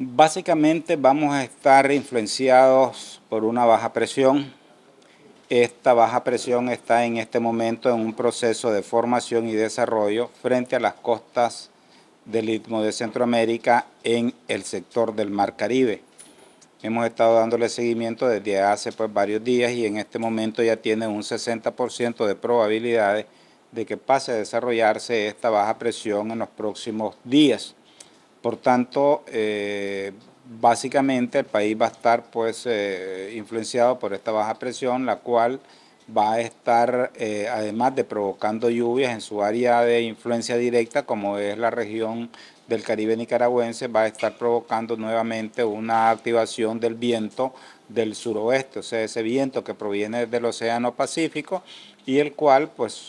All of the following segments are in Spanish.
Básicamente vamos a estar influenciados por una baja presión. Esta baja presión está en este momento en un proceso de formación y desarrollo frente a las costas del Istmo de Centroamérica en el sector del Mar Caribe. Hemos estado dándole seguimiento desde hace pues, varios días y en este momento ya tiene un 60% de probabilidades de que pase a desarrollarse esta baja presión en los próximos días. Por tanto, eh, básicamente el país va a estar pues eh, influenciado por esta baja presión, la cual va a estar eh, además de provocando lluvias en su área de influencia directa, como es la región del Caribe nicaragüense va a estar provocando nuevamente una activación del viento del suroeste, o sea, ese viento que proviene del Océano Pacífico y el cual, pues,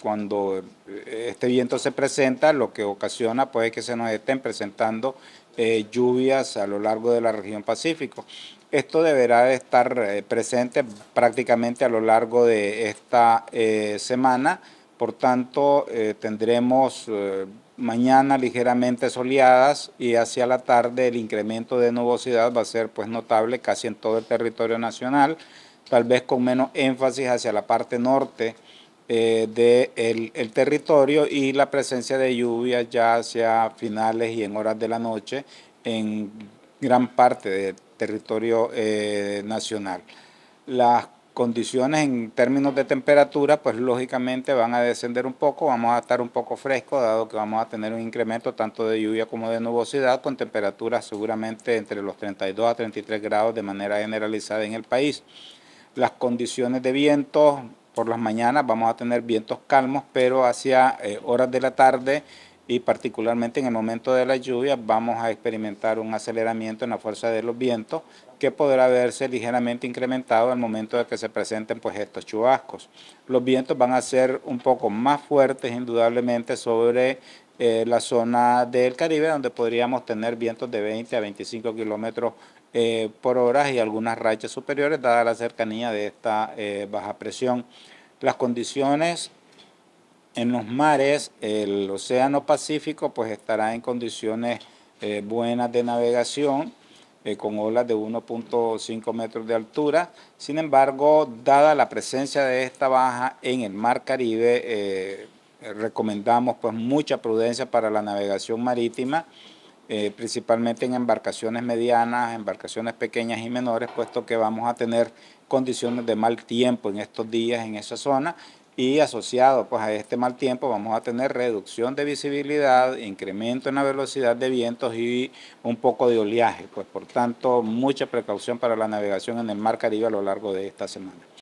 cuando eh, este viento se presenta, lo que ocasiona pues que se nos estén presentando eh, lluvias a lo largo de la región Pacífico. Esto deberá estar eh, presente prácticamente a lo largo de esta semana. Por tanto, eh, tendremos eh, mañana ligeramente soleadas y hacia la tarde el incremento de nubosidad va a ser pues notable casi en todo el territorio nacional, tal vez con menos énfasis hacia la parte norte eh, del territorio y la presencia de lluvias ya hacia finales y en horas de la noche en gran parte del territorio nacional. Las condiciones en términos de temperatura, pues lógicamente van a descender un poco, vamos a estar un poco fresco, dado que vamos a tener un incremento tanto de lluvia como de nubosidad, con temperaturas seguramente entre los 32 a 33 grados de manera generalizada en el país. Las condiciones de viento por las mañanas vamos a tener vientos calmos, pero hacia eh, horas de la tarde y particularmente en el momento de la lluvia vamos a experimentar un aceleramiento en la fuerza de los vientos que podrá verse ligeramente incrementado al momento de que se presenten pues estos chubascos. Los vientos van a ser un poco más fuertes indudablemente sobre eh, la zona del Caribe donde podríamos tener vientos de 20 a 25 kilómetros eh, por hora y algunas rachas superiores dada la cercanía de esta eh, baja presión. Las condiciones en los mares, el Océano Pacífico pues estará en condiciones eh, buenas de navegación, eh, con olas de 1.5 metros de altura. Sin embargo, dada la presencia de esta baja en el Mar Caribe, eh, recomendamos pues mucha prudencia para la navegación marítima. principalmente en embarcaciones medianas, embarcaciones pequeñas y menores, puesto que vamos a tener condiciones de mal tiempo en estos días en esa zona y asociado pues, a este mal tiempo vamos a tener reducción de visibilidad, incremento en la velocidad de vientos y un poco de oleaje. Pues, por tanto, mucha precaución para la navegación en el mar Caribe a lo largo de esta semana.